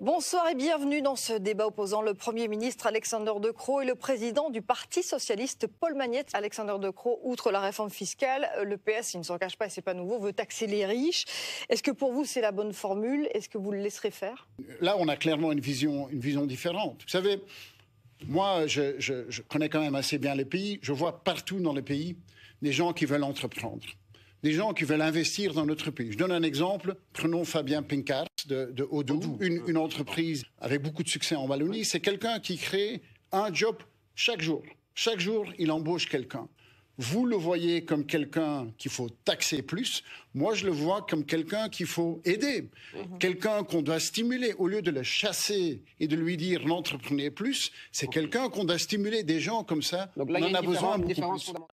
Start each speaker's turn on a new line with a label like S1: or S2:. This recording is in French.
S1: Bonsoir et bienvenue dans ce débat opposant le Premier ministre Alexandre De et le président du Parti socialiste Paul Magnette. Alexandre De outre la réforme fiscale, le PS, il ne s'en cache pas et c'est pas nouveau, veut taxer les riches. Est-ce que pour vous c'est la bonne formule Est-ce que vous le laisserez faire
S2: Là, on a clairement une vision, une vision différente. Vous savez, moi, je, connais quand même assez bien les pays. Je vois partout dans les pays des gens qui veulent entreprendre des gens qui veulent investir dans notre pays. Je donne un exemple. Prenons Fabien Pincard, de, de Une, entreprise avec beaucoup de succès en Wallonie. C'est quelqu'un qui crée un job chaque jour. Chaque jour, il embauche quelqu'un. Vous le voyez comme quelqu'un qu'il faut taxer plus. Moi, je le vois comme quelqu'un qu'il faut aider. Mhm. Quelqu'un qu'on doit stimuler. Au lieu de le chasser et de lui dire n'entreprenez plus, c'est quelqu'un qu'on doit stimuler. Des gens comme ça, on en a, besoin beaucoup